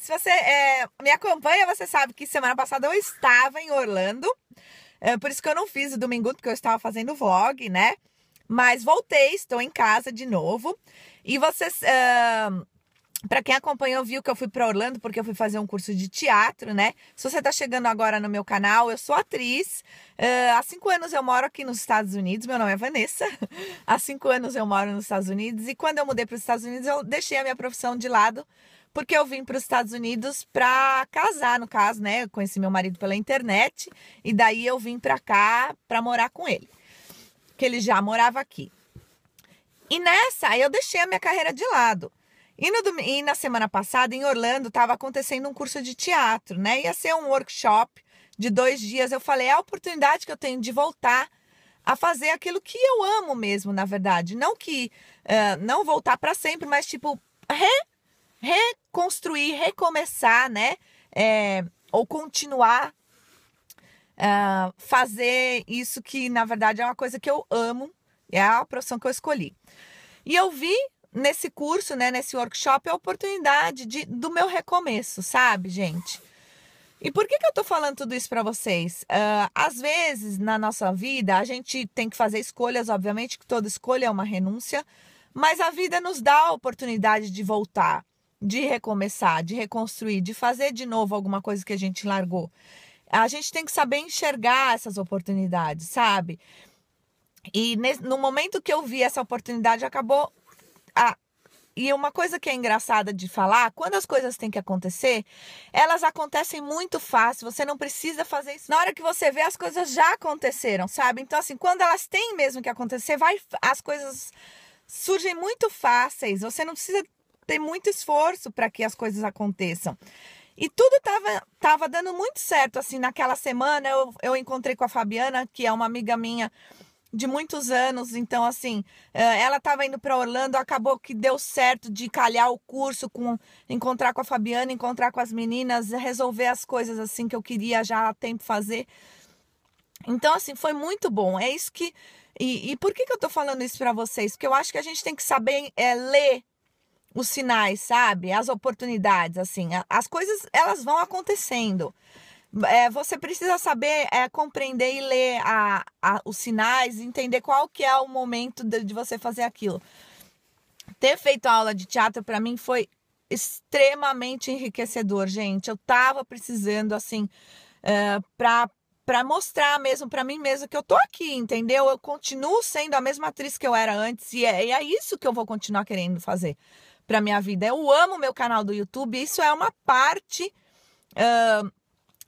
se você é, me acompanha, você sabe que semana passada eu estava em Orlando. É, por isso que eu não fiz o domingo, porque eu estava fazendo vlog, né? Mas voltei, estou em casa de novo. E vocês. É, para quem acompanhou, viu que eu fui para Orlando porque eu fui fazer um curso de teatro, né? Se você está chegando agora no meu canal, eu sou atriz. Uh, há cinco anos eu moro aqui nos Estados Unidos. Meu nome é Vanessa. há cinco anos eu moro nos Estados Unidos. E quando eu mudei para os Estados Unidos, eu deixei a minha profissão de lado porque eu vim para os Estados Unidos para casar, no caso, né? Eu conheci meu marido pela internet e daí eu vim para cá para morar com ele, que ele já morava aqui. E nessa, aí eu deixei a minha carreira de lado. E, no, e na semana passada, em Orlando, estava acontecendo um curso de teatro, né? Ia ser um workshop de dois dias. Eu falei, é a oportunidade que eu tenho de voltar a fazer aquilo que eu amo mesmo, na verdade. Não que uh, não voltar para sempre, mas tipo, re reconstruir, recomeçar, né? É, ou continuar uh, fazer isso que, na verdade, é uma coisa que eu amo, é a profissão que eu escolhi. E eu vi nesse curso, né, nesse workshop, a oportunidade de, do meu recomeço, sabe, gente? E por que, que eu tô falando tudo isso para vocês? Uh, às vezes, na nossa vida, a gente tem que fazer escolhas, obviamente que toda escolha é uma renúncia, mas a vida nos dá a oportunidade de voltar de recomeçar, de reconstruir, de fazer de novo alguma coisa que a gente largou. A gente tem que saber enxergar essas oportunidades, sabe? E no momento que eu vi essa oportunidade, acabou. A... E uma coisa que é engraçada de falar, quando as coisas têm que acontecer, elas acontecem muito fácil, você não precisa fazer isso. Na hora que você vê, as coisas já aconteceram, sabe? Então, assim, quando elas têm mesmo que acontecer, vai, as coisas surgem muito fáceis, você não precisa ter muito esforço para que as coisas aconteçam. E tudo tava, tava dando muito certo, assim, naquela semana eu, eu encontrei com a Fabiana, que é uma amiga minha de muitos anos, então assim, eh, ela estava indo para Orlando, acabou que deu certo de calhar o curso com encontrar com a Fabiana, encontrar com as meninas, resolver as coisas assim que eu queria já há tempo fazer. Então assim, foi muito bom. É isso que e, e por que, que eu estou falando isso para vocês? Porque eu acho que a gente tem que saber é, ler os sinais, sabe? As oportunidades, assim, as coisas elas vão acontecendo. É, você precisa saber é, compreender e ler a, a, os sinais, entender qual que é o momento de, de você fazer aquilo. Ter feito a aula de teatro para mim foi extremamente enriquecedor, gente. Eu tava precisando assim é, para para mostrar mesmo para mim mesmo que eu tô aqui, entendeu? Eu continuo sendo a mesma atriz que eu era antes e é, é isso que eu vou continuar querendo fazer para minha vida. Eu amo meu canal do YouTube, isso é uma parte uh,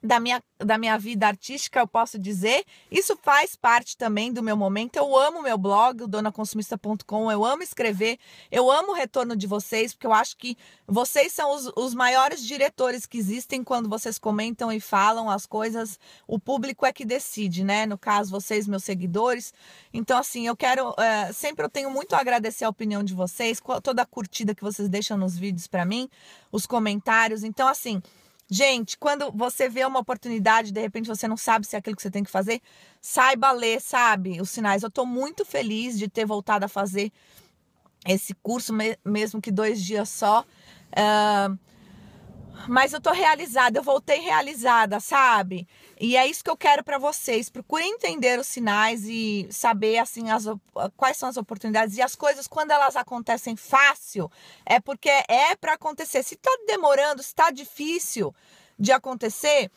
da minha, da minha vida artística, eu posso dizer. Isso faz parte também do meu momento. Eu amo meu blog, donaconsumista.com. Eu amo escrever. Eu amo o retorno de vocês, porque eu acho que vocês são os, os maiores diretores que existem quando vocês comentam e falam as coisas. O público é que decide, né? No caso, vocês, meus seguidores. Então, assim, eu quero. É, sempre eu tenho muito a agradecer a opinião de vocês, toda a curtida que vocês deixam nos vídeos para mim, os comentários. Então, assim. Gente, quando você vê uma oportunidade, de repente você não sabe se é aquilo que você tem que fazer, saiba ler, sabe, os sinais. Eu estou muito feliz de ter voltado a fazer esse curso, mesmo que dois dias só. Uh, mas eu tô realizada, eu voltei realizada, sabe? E é isso que eu quero para vocês. Procurem entender os sinais e saber assim as, quais são as oportunidades e as coisas quando elas acontecem fácil, é porque é para acontecer. Se tá demorando, se tá difícil de acontecer,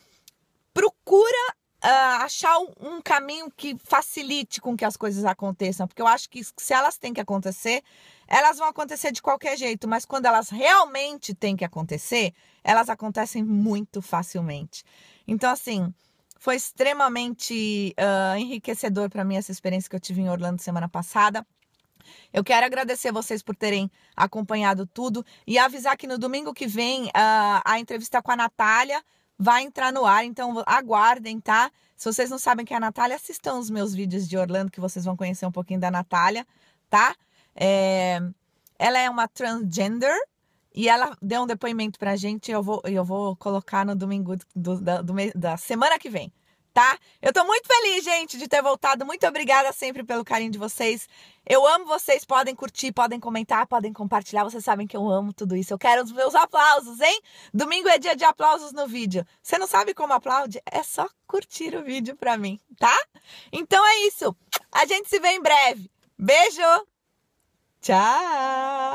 procura Uh, achar um caminho que facilite com que as coisas aconteçam, porque eu acho que se elas têm que acontecer, elas vão acontecer de qualquer jeito, mas quando elas realmente têm que acontecer, elas acontecem muito facilmente. Então, assim, foi extremamente uh, enriquecedor para mim essa experiência que eu tive em Orlando semana passada. Eu quero agradecer vocês por terem acompanhado tudo e avisar que no domingo que vem uh, a entrevista com a Natália vai entrar no ar, então aguardem, tá? Se vocês não sabem que é a Natália, assistam os meus vídeos de Orlando, que vocês vão conhecer um pouquinho da Natália, tá? É... Ela é uma transgender e ela deu um depoimento pra gente, eu vou, eu vou colocar no domingo do, do, do, da semana que vem tá? Eu tô muito feliz, gente, de ter voltado. Muito obrigada sempre pelo carinho de vocês. Eu amo vocês, podem curtir, podem comentar, podem compartilhar. Vocês sabem que eu amo tudo isso. Eu quero os meus aplausos, hein? Domingo é dia de aplausos no vídeo. Você não sabe como aplaude? É só curtir o vídeo pra mim, tá? Então é isso. A gente se vê em breve. Beijo. Tchau.